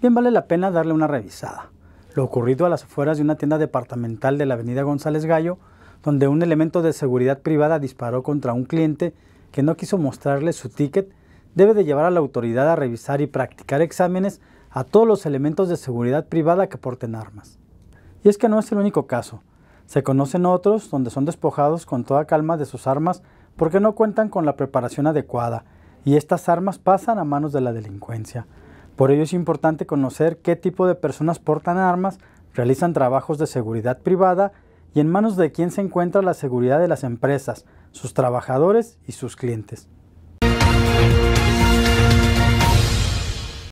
bien vale la pena darle una revisada. Lo ocurrido a las afueras de una tienda departamental de la avenida González Gallo, donde un elemento de seguridad privada disparó contra un cliente que no quiso mostrarle su ticket, debe de llevar a la autoridad a revisar y practicar exámenes a todos los elementos de seguridad privada que porten armas. Y es que no es el único caso. Se conocen otros donde son despojados con toda calma de sus armas porque no cuentan con la preparación adecuada y estas armas pasan a manos de la delincuencia. Por ello es importante conocer qué tipo de personas portan armas, realizan trabajos de seguridad privada y en manos de quién se encuentra la seguridad de las empresas, sus trabajadores y sus clientes.